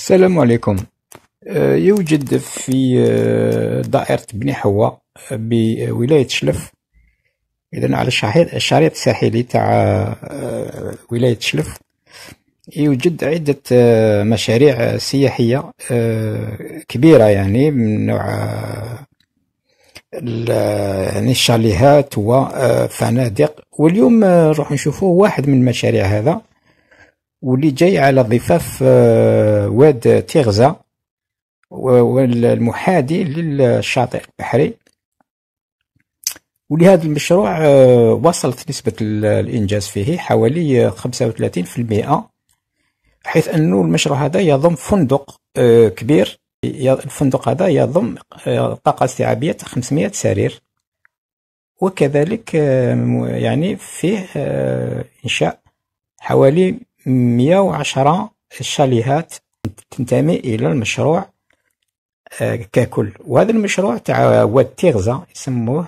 السلام عليكم آه، يوجد في آه، دائرة بني حوا آه، بولاية شلف إذا على الشريط الساحلي تاع ولاية شلف يوجد عدة مشاريع سياحية كبيرة يعني من نوع يعني الشاليهات وفنادق واليوم نروح نشوفوا واحد من المشاريع هذا واللي جاي على ضفاف آه، واد تيغزا والمحادي للشاطئ البحري ولهذا المشروع آه، وصلت نسبة الإنجاز فيه حوالي 35% آه، حيث أنه المشروع هذا يضم فندق كبير الفندق هذا يضم طاقة استيعابية 500 سرير وكذلك يعني فيه إنشاء حوالي مية وعشرة شاليهات تنتمي إلى المشروع آه، ككل وهذا المشروع تاع واد تيغزا يسموه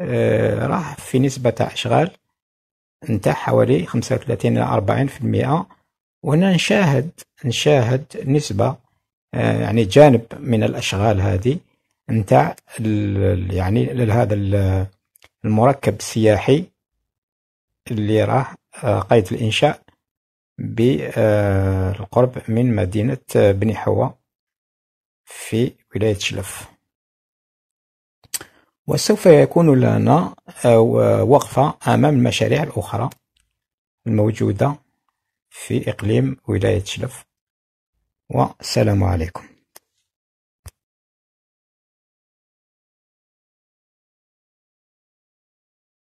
آه، راه في نسبة تاع إشغال نتاع حوالي خمسة وثلاثين إلى أربعين في المئة وهنا نشاهد نشاهد نسبة آه، يعني جانب من الأشغال هذه نتاع يعني لهذا المركب السياحي اللي راه قيد الإنشاء بالقرب من مدينة بني حوا في ولاية شلف وسوف يكون لنا آه، وقفة أمام المشاريع الأخرى الموجودة في إقليم ولاية شلف والسلام عليكم